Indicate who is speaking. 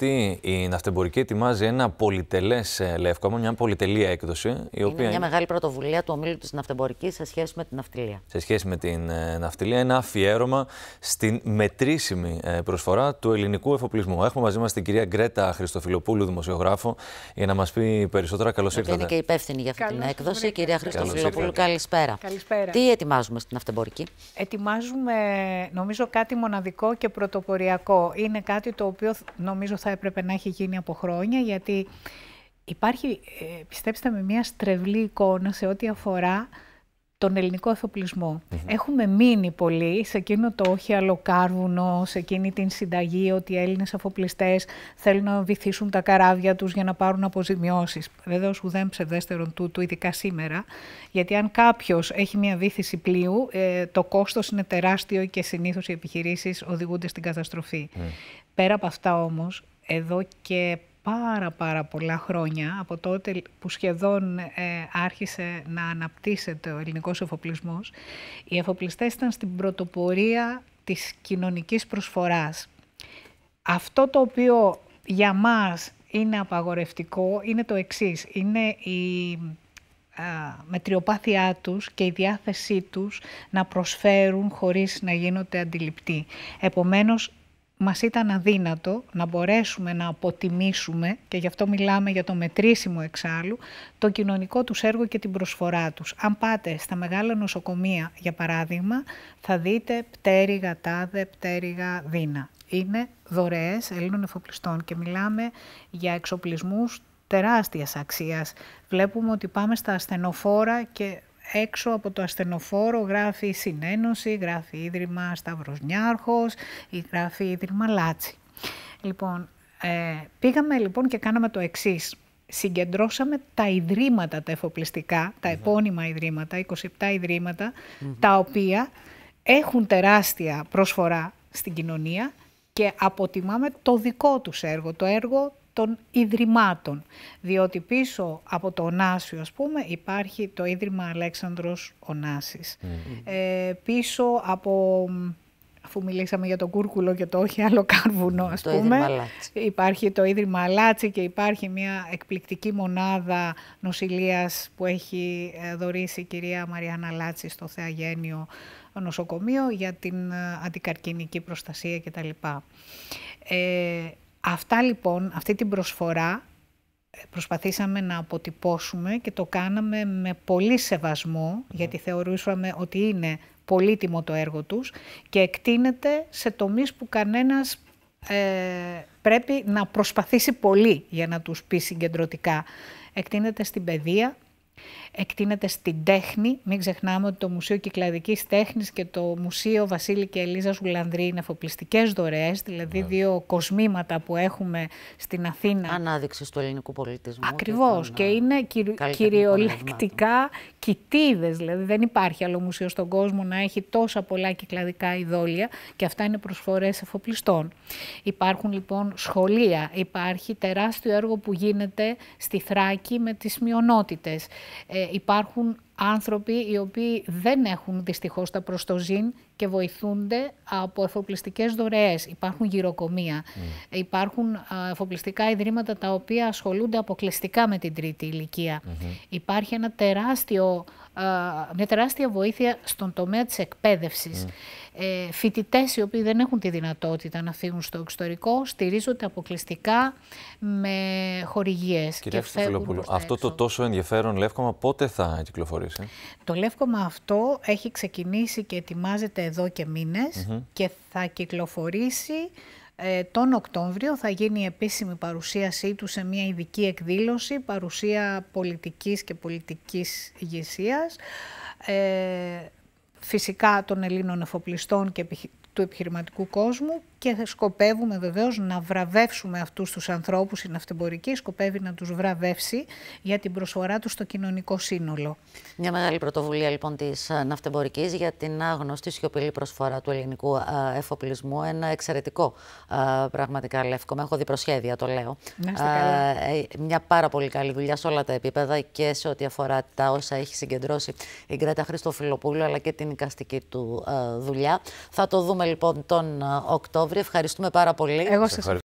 Speaker 1: Γιατί η Ναυτεμπορική ετοιμάζει ένα πολυτελές ε, μια πολυτελή έκδοση. Η είναι οποία... μια μεγάλη πρωτοβουλία του ομίλου της Ναυτεμπορικής σε σχέση με την ναυτιλία. Σε σχέση με την ε, ναυτιλία, ένα αφιέρωμα στην μετρήσιμη ε, προσφορά του ελληνικού εφοπλισμού. Έχουμε μαζί μας την κυρία Γκρέτα Χριστοφιλοπούλου, δημοσιογράφο, για να μας πει περισσότερα. Καλώς ήρθατε. Είναι και υπεύθυνη για αυτή την έκδοση. Κυρία Χριστοφιλοπούλου, καλησπέρα.
Speaker 2: καλησπέρα. Τι
Speaker 1: ετοιμάζουμε στην Ναυτεμπορική,
Speaker 2: Ετοιμάζουμε, νομίζω, κάτι μοναδικό και πρωτοποριακό. Είναι κάτι το οποίο νομίζω θα έπρεπε να έχει γίνει από χρόνια, γιατί υπάρχει, ε, πιστέψτε με, μια στρεβλή εικόνα σε ό,τι αφορά τον ελληνικό εθοπλισμό. Έχουμε μείνει πολύ σε εκείνο το όχι αλοκάρβουνο, σε εκείνη την συνταγή ότι οι Έλληνες αφοπλιστές θέλουν να βυθίσουν τα καράβια τους για να πάρουν αποζημιώσεις. Βέβαια, ως ουδέν ψευδέστερον τούτου, ειδικά σήμερα, γιατί αν κάποιος έχει μια βύθιση πλοίου, ε, το κόστος είναι τεράστιο και συνήθως οι επιχειρήσεις οδηγούνται στην καταστροφή. Πέρα από αυτά όμως, εδώ και πάρα πάρα πολλά χρόνια από τότε που σχεδόν ε, άρχισε να αναπτύσσεται ο ελληνικός εφοπλισμός οι εφοπλιστές ήταν στην πρωτοπορία της κοινωνικής προσφοράς. Αυτό το οποίο για μας είναι απαγορευτικό είναι το εξής. Είναι η ε, μετριοπάθειά τους και η διάθεσή τους να προσφέρουν χωρίς να γίνονται αντιληπτοί. Επομένως μας ήταν αδύνατο να μπορέσουμε να αποτιμήσουμε, και γι' αυτό μιλάμε για το μετρήσιμο εξάλλου, το κοινωνικό τους έργο και την προσφορά τους. Αν πάτε στα μεγάλα νοσοκομεία, για παράδειγμα, θα δείτε πτέρυγα τάδε, πτέρυγα δίνα. Είναι δωρεές Ελλήνων εφοπλιστών και μιλάμε για εξοπλισμούς τεράστιας αξίας. Βλέπουμε ότι πάμε στα ασθενοφόρα και έξω από το ασθενοφόρο γράφει συνένωση, γράφει Ίδρυμα Σταυροσνιάρχος ή γράφει Ίδρυμα Λάτσι. Λοιπόν, ε, πήγαμε λοιπόν και κάναμε το εξής. Συγκεντρώσαμε τα ιδρύματα τα εφοπλιστικά, τα επώνυμα ιδρύματα, 27 ιδρύματα, τα οποία έχουν τεράστια προσφορά στην κοινωνία και αποτιμάμε το δικό τους έργο, το έργο των Ιδρυμάτων, διότι πίσω από το Ωνάσιο, ας πούμε, υπάρχει το Ίδρυμα Αλέξανδρος Ωνάσης. Ε, πίσω από, αφού μιλήσαμε για τον Κούρκουλο και το όχι άλλο κάρβουνο, ας πούμε, υπάρχει το Ίδρυμα Αλάτσι και υπάρχει μια εκπληκτική μονάδα νοσηλείας που έχει ε, δωρήσει η κυρία Μαριάννα Λάτσι στο Θεαγένιο νοσοκομείο για την ε, αντικαρκινική προστασία κτλ. Ε, Αυτά λοιπόν, αυτή την προσφορά ε, προσπαθήσαμε να αποτυπώσουμε και το κάναμε με πολύ σεβασμό, γιατί θεωρούσαμε ότι είναι πολύτιμο το έργο τους και εκτείνεται σε τομείς που κανένας ε, πρέπει να προσπαθήσει πολύ για να τους πει συγκεντρωτικά. Εκτείνεται στην παιδεία, Εκτείνεται στην τέχνη. Μην ξεχνάμε ότι το Μουσείο Κυκλαδικής Τέχνης και το Μουσείο Βασίλη και Ελίζα Γουλανδρή είναι αφοπλιστικές δωρεές, δηλαδή δύο κοσμήματα που έχουμε στην Αθήνα. Ανάδειξη του ελληνικού πολιτισμού. Ακριβώς και είναι ε, κυριολεκτικά κοιτίδες, δηλαδή δεν υπάρχει άλλο μουσείο στον κόσμο να έχει τόσα πολλά κυκλαδικά ειδόλια και αυτά είναι προσφορές εφοπλιστών. Υπάρχουν λοιπόν σχολεία, υπάρχει τεράστιο έργο που γίνεται στη Θράκη με τις μειονότητες. Ε, υπάρχουν άνθρωποι οι οποίοι δεν έχουν δυστυχώς τα προστοζήν και βοηθούνται από εφοπλιστικές δωρεές. Υπάρχουν γυροκομεία, mm. υπάρχουν εφοπλιστικά ιδρύματα τα οποία ασχολούνται αποκλειστικά με την τρίτη ηλικία. Mm-hmm. Υπάρχει ένα τεράστιο μια τεράστια βοήθεια στον τομέα της εκπαίδευσης. Mm. Ναι. Ε, Φοιτητές οι οποίοι δεν έχουν τη δυνατότητα να φύγουν στο εξωτερικό στηρίζονται αποκλειστικά με χορηγίες. Κυρία Φιλοπούλου, αυτό
Speaker 1: το τόσο ενδιαφέρον λεύκομα πότε θα κυκλοφορήσει.
Speaker 2: Το λεύκομα αυτό έχει ξεκινήσει και ετοιμάζεται εδώ και μήνες και θα κυκλοφορήσει ε, τον Οκτώβριο θα γίνει η επίσημη παρουσίασή του σε μια ειδική εκδήλωση, παρουσία πολιτικής και πολιτικής ηγεσίας. Ε, φυσικά των Ελλήνων εφοπλιστών και του επιχειρηματικού κόσμου και σκοπεύουμε βεβαίως να βραβεύσουμε αυτούς τους ανθρώπους η ναυτεμπορική σκοπεύει να τους βραβεύσει για την προσφορά τους στο κοινωνικό σύνολο.
Speaker 1: Μια μεγάλη πρωτοβουλία λοιπόν της ε, ναυτεμπορικής για την άγνωστη σιωπηλή προσφορά του ελληνικού ε, εφοπλισμού. Ένα εξαιρετικό ε, πραγματικά λεύκο. Έχω δει προσχέδια, το λέω. Μια πάρα πολύ καλή δουλειά σε όλα τα επίπεδα και σε ό,τι αφορά τα όσα έχει συγκεντρώσει η Γκρέτα Χριστοφιλοπούλου αλλά και την οικαστική του δουλειά. Θα το δούμε λοιπόν τον Οκτώβριο. Ευχαριστούμε πάρα πολύ.